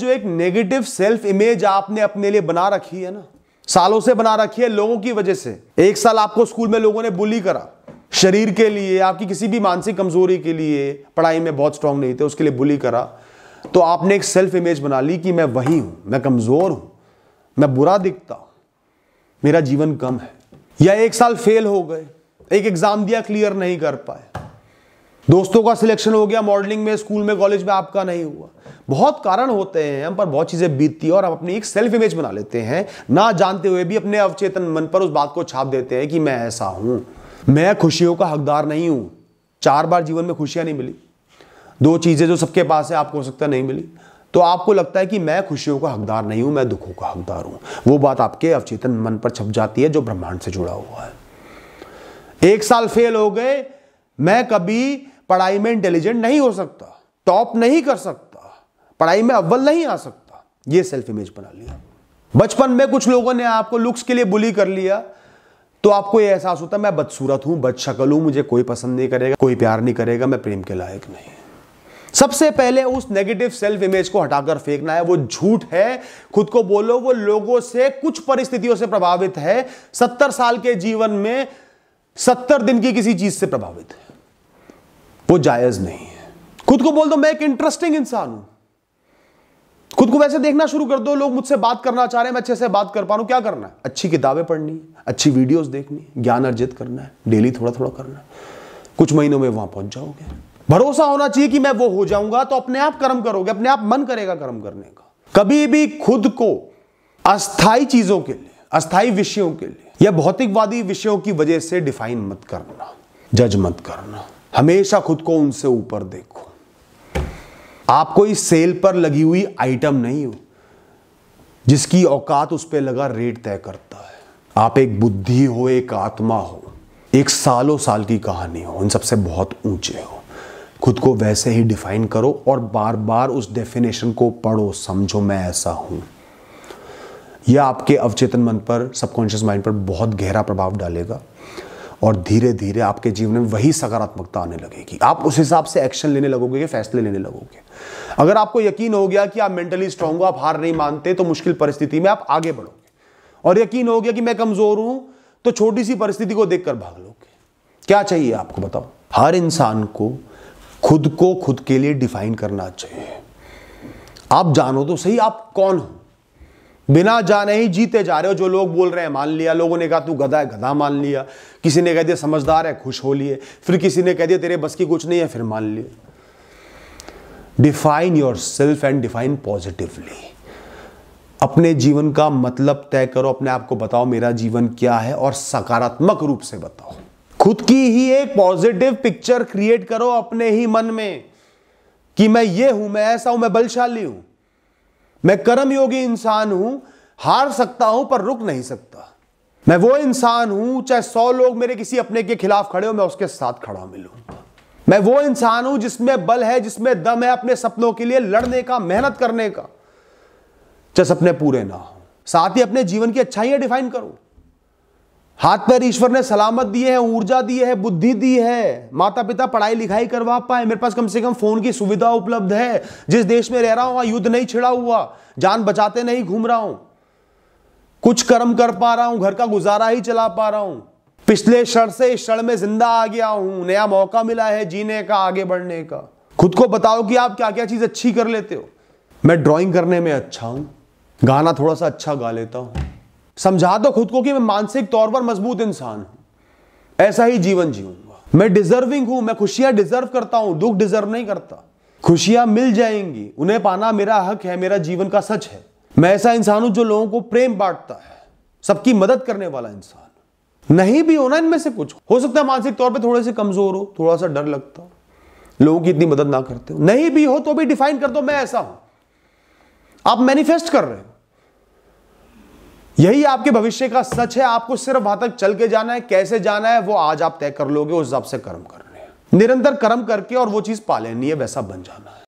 जो एक negative self image आपने अपने लिए बना रखी है ना सालों से बना रखी है लोगों की वजह से एक साल आपको स्कूल में लोगों ने बुली करा शरीर के लिए आपकी किसी भी मानसिक कमजोरी के लिए पढ़ाई में बहुत स्ट्रांग नहीं थे उसके लिए बुली करा तो आपने एक सेल्फ इमेज बना ली कि मैं वही हूं मैं कमजोर हूं मैं बुरा दिखता हूं मेरा जीवन कम है या एक साल फेल हो गए एक एग्जाम दिया क्लियर नहीं कर पाए दोस्तों का सिलेक्शन हो गया मॉडलिंग में स्कूल में कॉलेज में आपका नहीं हुआ बहुत कारण होते हैं हम पर बहुत चीज़ें बीतती है और हम अपनी एक सेल्फ इमेज बना लेते हैं ना जानते हुए भी अपने अवचेतन मन पर उस बात को छाप देते हैं कि मैं ऐसा हूं मैं खुशियों का हकदार नहीं हूं चार बार जीवन में खुशियां नहीं मिली दो चीज़ें जो सबके पास है आपको हो सकता नहीं मिली तो आपको लगता है कि मैं खुशियों का हकदार नहीं हूं मैं दुखों का हकदार हूं वो बात आपके अवचेतन मन पर छप जाती है जो ब्रह्मांड से जुड़ा हुआ है एक साल फेल हो गए मैं कभी पढ़ाई में इंटेलिजेंट नहीं हो सकता टॉप नहीं कर सकता पढ़ाई में अव्वल नहीं आ सकता ये सेल्फ इमेज बना लिया बचपन में कुछ लोगों ने आपको लुक्स के लिए बुली कर लिया तो आपको यह एहसास होता मैं बदसूरत हूं बदशकल हूं मुझे कोई पसंद नहीं करेगा कोई प्यार नहीं करेगा मैं प्रेम के लायक नहीं सबसे पहले उस नेगेटिव सेल्फ इमेज को हटाकर फेंकना है वो झूठ है खुद को बोलो वो लोगों से कुछ परिस्थितियों से प्रभावित है सत्तर साल के जीवन में सत्तर दिन की किसी चीज से प्रभावित है वो जायज नहीं है खुद को बोल दो मैं एक इंटरेस्टिंग इंसान हूं खुद को वैसे देखना शुरू कर दो लोग मुझसे बात करना चाह रहे हैं मैं अच्छे से बात कर पा रहा हूं क्या करना है अच्छी किताबें पढ़नी अच्छी वीडियोस देखनी ज्ञान अर्जित करना है डेली थोड़ा थोड़ा करना है कुछ महीनों में वहां पहुंच जाओगे भरोसा होना चाहिए कि मैं वो हो जाऊंगा तो अपने आप कर्म करोगे अपने आप मन करेगा कर्म करने का कभी भी खुद को अस्थाई चीजों के लिए अस्थाई विषयों के लिए या भौतिकवादी विषयों की वजह से डिफाइन मत करना जज मत करना हमेशा खुद को उनसे ऊपर देखो आप कोई सेल पर लगी हुई आइटम नहीं हो जिसकी औकात उस पर लगा रेट तय करता है आप एक बुद्धि हो एक आत्मा हो एक सालों साल की कहानी हो उन सबसे बहुत ऊंचे हो खुद को वैसे ही डिफाइन करो और बार बार उस डेफिनेशन को पढ़ो समझो मैं ऐसा हूं यह आपके अवचेतन मन पर सबकॉन्शियस माइंड पर बहुत गहरा प्रभाव डालेगा और धीरे धीरे आपके जीवन में वही सकारात्मकता आने लगेगी आप उस हिसाब से एक्शन लेने लगोगे या फैसले लेने लगोगे अगर आपको यकीन हो गया कि आप मेंटली स्ट्रांग हो आप हार नहीं मानते तो मुश्किल परिस्थिति में आप आगे बढ़ोगे और यकीन हो गया कि मैं कमज़ोर हूं तो छोटी सी परिस्थिति को देखकर भाग लोगे क्या चाहिए आपको बताओ हर इंसान को खुद को खुद के लिए डिफाइन करना चाहिए आप जानो तो सही आप कौन हो बिना जाने ही जीते जा रहे हो जो लोग बोल रहे हैं मान लिया लोगों ने कहा तू गधा है गधा मान लिया किसी ने कह दिया समझदार है खुश हो लिए फिर किसी ने कह दिया तेरे बस की कुछ नहीं है फिर मान लिया define yourself and define positively अपने जीवन का मतलब तय करो अपने आप को बताओ मेरा जीवन क्या है और सकारात्मक रूप से बताओ खुद की ही एक पॉजिटिव पिक्चर क्रिएट करो अपने ही मन में कि मैं ये हूं मैं ऐसा हूं मैं बलशाली हूं मैं कर्मयोगी इंसान हूं हार सकता हूं पर रुक नहीं सकता मैं वो इंसान हूं चाहे सौ लोग मेरे किसी अपने के खिलाफ खड़े हो मैं उसके साथ खड़ा मिलूंगा मैं वो इंसान हूं जिसमें बल है जिसमें दम है अपने सपनों के लिए लड़ने का मेहनत करने का चाहे सपने पूरे ना हो साथ ही अपने जीवन की अच्छाइयां डिफाइन करो हाथ पैर ईश्वर ने सलामत दिए है ऊर्जा दी है बुद्धि दी है माता पिता पढ़ाई लिखाई करवा पाए मेरे पास कम से कम फोन की सुविधा उपलब्ध है जिस देश में रह रहा हूं वहां युद्ध नहीं छिड़ा हुआ जान बचाते नहीं घूम रहा हूं कुछ कर्म कर पा रहा हूं घर का गुजारा ही चला पा रहा हूं पिछले क्षण से इस क्षण में जिंदा आ गया हूं नया मौका मिला है जीने का आगे बढ़ने का खुद को बताओ कि आप क्या क्या चीज अच्छी कर लेते हो मैं ड्राइंग करने में अच्छा हूं गाना थोड़ा सा अच्छा गा लेता हूं समझा दो तो खुद को कि मैं मानसिक तौर पर मजबूत इंसान हूं ऐसा ही जीवन जीऊंगा मैं डिजर्विंग हूं मैं खुशियां डिजर्व करता हूं दुख डिजर्व नहीं करता खुशियां मिल जाएंगी उन्हें पाना मेरा हक है मेरा जीवन का सच है मैं ऐसा इंसान हूं जो लोगों को प्रेम बांटता है सबकी मदद करने वाला इंसान नहीं भी होना इनमें से कुछ हो सकता है मानसिक तौर पर थोड़े से कमजोर हो थोड़ा सा डर लगता लोगों की इतनी मदद ना करते हो नहीं भी हो तो भी डिफाइन कर दो मैं ऐसा हूं आप मैनिफेस्ट कर रहे हो यही आपके भविष्य का सच है आपको सिर्फ वहां तक चल के जाना है कैसे जाना है वो आज आप तय कर लोगे उस हिसाब से कर्म करने निरंतर कर्म करके और वो चीज पा है वैसा बन जाना है